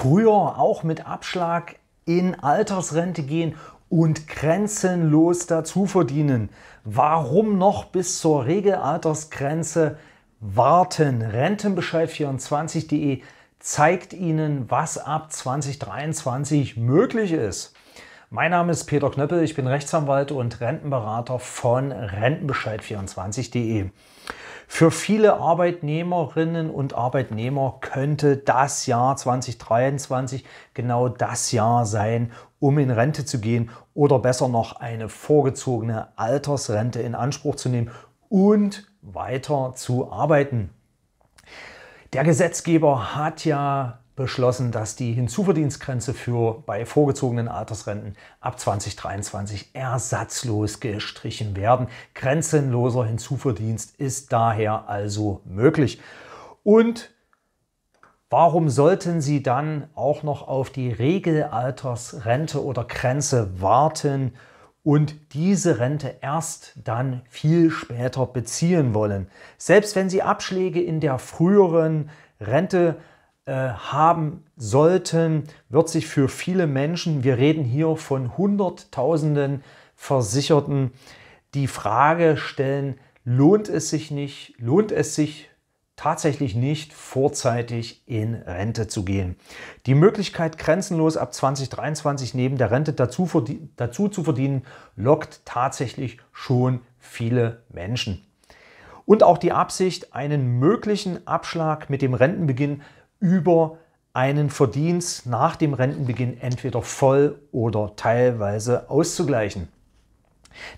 früher auch mit Abschlag in Altersrente gehen und grenzenlos dazu verdienen. Warum noch bis zur Regelaltersgrenze warten? Rentenbescheid24.de zeigt Ihnen, was ab 2023 möglich ist. Mein Name ist Peter Knöppel, ich bin Rechtsanwalt und Rentenberater von Rentenbescheid24.de. Für viele Arbeitnehmerinnen und Arbeitnehmer könnte das Jahr 2023 genau das Jahr sein, um in Rente zu gehen oder besser noch eine vorgezogene Altersrente in Anspruch zu nehmen und weiter zu arbeiten. Der Gesetzgeber hat ja beschlossen, dass die Hinzuverdienstgrenze für bei vorgezogenen Altersrenten ab 2023 ersatzlos gestrichen werden. Grenzenloser Hinzuverdienst ist daher also möglich. Und warum sollten Sie dann auch noch auf die Regelaltersrente oder Grenze warten und diese Rente erst dann viel später beziehen wollen? Selbst wenn Sie Abschläge in der früheren Rente äh, haben sollten, wird sich für viele Menschen, wir reden hier von Hunderttausenden Versicherten, die Frage stellen, lohnt es sich nicht, lohnt es sich tatsächlich nicht, vorzeitig in Rente zu gehen. Die Möglichkeit, grenzenlos ab 2023 neben der Rente dazu, dazu zu verdienen, lockt tatsächlich schon viele Menschen. Und auch die Absicht, einen möglichen Abschlag mit dem Rentenbeginn über einen Verdienst nach dem Rentenbeginn entweder voll oder teilweise auszugleichen.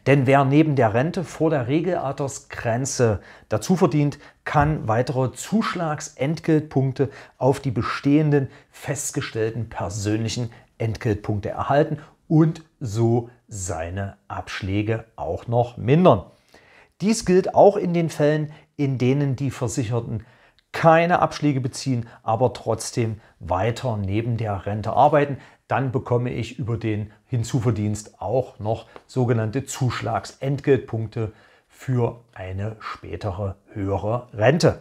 Denn wer neben der Rente vor der Regelaltersgrenze dazu verdient, kann weitere Zuschlagsentgeltpunkte auf die bestehenden festgestellten persönlichen Entgeltpunkte erhalten und so seine Abschläge auch noch mindern. Dies gilt auch in den Fällen, in denen die Versicherten keine Abschläge beziehen, aber trotzdem weiter neben der Rente arbeiten. Dann bekomme ich über den Hinzuverdienst auch noch sogenannte Zuschlagsentgeltpunkte für eine spätere höhere Rente.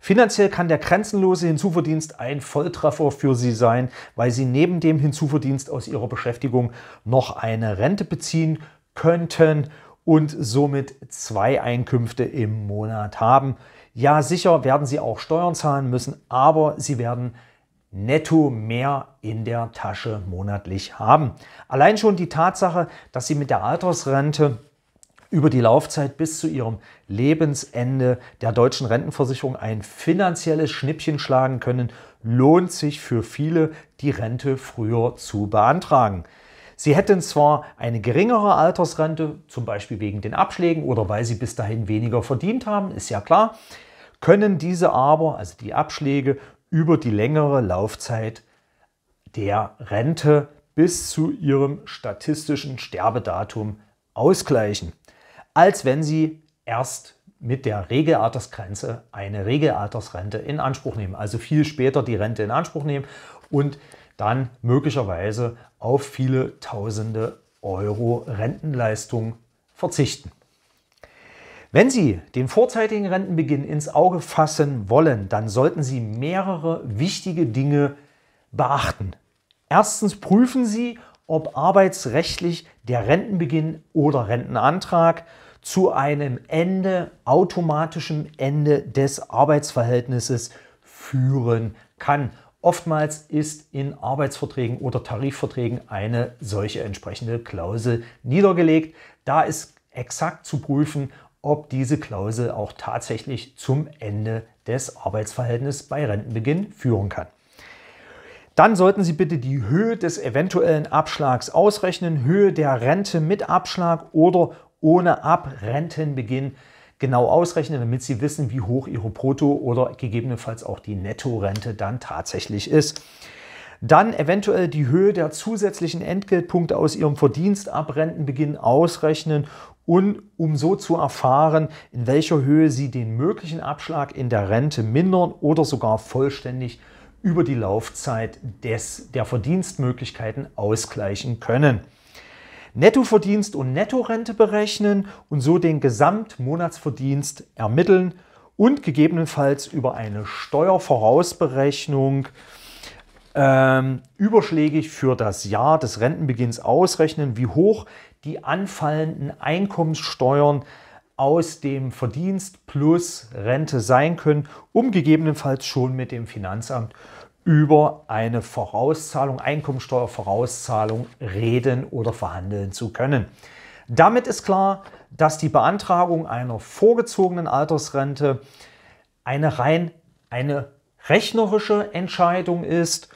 Finanziell kann der grenzenlose Hinzuverdienst ein Volltreffer für Sie sein, weil Sie neben dem Hinzuverdienst aus Ihrer Beschäftigung noch eine Rente beziehen könnten und somit zwei Einkünfte im Monat haben. Ja, sicher werden sie auch Steuern zahlen müssen, aber sie werden netto mehr in der Tasche monatlich haben. Allein schon die Tatsache, dass sie mit der Altersrente über die Laufzeit bis zu ihrem Lebensende der deutschen Rentenversicherung ein finanzielles Schnippchen schlagen können, lohnt sich für viele, die Rente früher zu beantragen. Sie hätten zwar eine geringere Altersrente, zum Beispiel wegen den Abschlägen oder weil sie bis dahin weniger verdient haben, ist ja klar, können diese aber, also die Abschläge, über die längere Laufzeit der Rente bis zu ihrem statistischen Sterbedatum ausgleichen, als wenn sie erst mit der Regelaltersgrenze eine Regelaltersrente in Anspruch nehmen, also viel später die Rente in Anspruch nehmen und dann möglicherweise auf viele tausende Euro Rentenleistung verzichten. Wenn Sie den vorzeitigen Rentenbeginn ins Auge fassen wollen, dann sollten Sie mehrere wichtige Dinge beachten. Erstens prüfen Sie, ob arbeitsrechtlich der Rentenbeginn oder Rentenantrag zu einem Ende, automatischem Ende des Arbeitsverhältnisses führen kann. Oftmals ist in Arbeitsverträgen oder Tarifverträgen eine solche entsprechende Klausel niedergelegt. Da ist exakt zu prüfen, ob diese Klausel auch tatsächlich zum Ende des Arbeitsverhältnisses bei Rentenbeginn führen kann. Dann sollten Sie bitte die Höhe des eventuellen Abschlags ausrechnen, Höhe der Rente mit Abschlag oder ohne Abrentenbeginn genau ausrechnen, damit Sie wissen, wie hoch Ihre Brutto- oder gegebenenfalls auch die Nettorente dann tatsächlich ist. Dann eventuell die Höhe der zusätzlichen Entgeltpunkte aus Ihrem Verdienst ab Rentenbeginn ausrechnen und um so zu erfahren, in welcher Höhe Sie den möglichen Abschlag in der Rente mindern oder sogar vollständig über die Laufzeit des, der Verdienstmöglichkeiten ausgleichen können. Nettoverdienst und Nettorente berechnen und so den Gesamtmonatsverdienst ermitteln und gegebenenfalls über eine Steuervorausberechnung ähm, überschlägig für das Jahr des Rentenbeginns ausrechnen, wie hoch die anfallenden Einkommenssteuern aus dem Verdienst plus Rente sein können, um gegebenenfalls schon mit dem Finanzamt über eine Vorauszahlung, Einkommensteuervorauszahlung reden oder verhandeln zu können. Damit ist klar, dass die Beantragung einer vorgezogenen Altersrente eine rein eine rechnerische Entscheidung ist,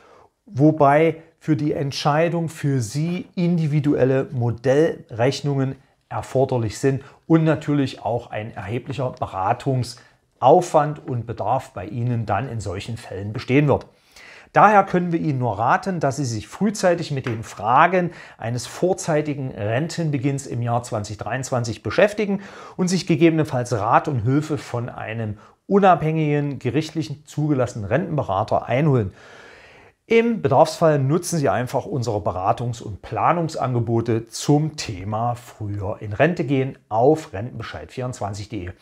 wobei für die Entscheidung für Sie individuelle Modellrechnungen erforderlich sind und natürlich auch ein erheblicher Beratungsaufwand und Bedarf bei Ihnen dann in solchen Fällen bestehen wird. Daher können wir Ihnen nur raten, dass Sie sich frühzeitig mit den Fragen eines vorzeitigen Rentenbeginns im Jahr 2023 beschäftigen und sich gegebenenfalls Rat und Hilfe von einem unabhängigen, gerichtlichen zugelassenen Rentenberater einholen. Im Bedarfsfall nutzen Sie einfach unsere Beratungs- und Planungsangebote zum Thema früher in Rente gehen auf rentenbescheid24.de.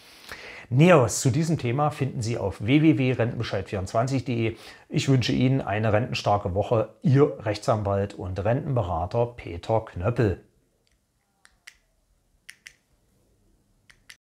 Näheres zu diesem Thema finden Sie auf www.rentenbescheid24.de. Ich wünsche Ihnen eine rentenstarke Woche. Ihr Rechtsanwalt und Rentenberater Peter Knöppel.